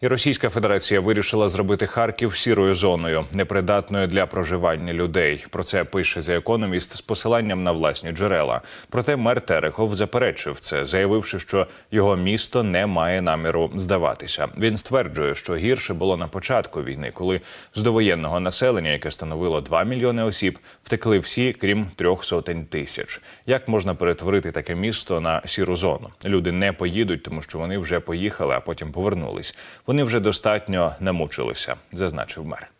І Російська Федерація вирішила зробити Харків сірою зоною, непридатною для проживання людей. Про це пише «The Economist» з посиланням на власні джерела. Проте мер Терехов заперечив це, заявивши, що його місто не має наміру здаватися. Він стверджує, що гірше було на початку війни, коли з довоєнного населення, яке становило 2 мільйони осіб, втекли всі, крім трьох сотень тисяч. Як можна перетворити таке місто на сіру зону? Люди не поїдуть, тому що вони вже поїхали, а потім повернулись. Вони вже достатньо намучилися, зазначив мер.